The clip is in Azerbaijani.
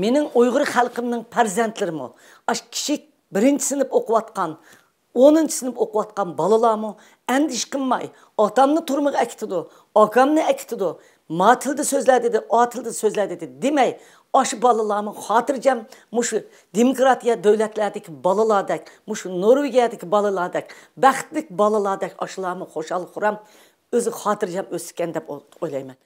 mening uyg'ur xalqimning farzandlarimi ash kichik birinchi sinf o'qiyotgan o'ninchi sinf o'qiyotgan bolalarmi andish qilmay otamni turmiga akitidi okamni akitidi ma tilda so'zlar dedi o tilda so'zlar dedi demay ash bolalarni xotirjam mushu demokratiya davlatlardagi bolalardek mushu norvegiyadagi bolalardek baxtli bolalardek ashularni xo'shal xuram o'zi xotirjam o'sgan deb o'ylayman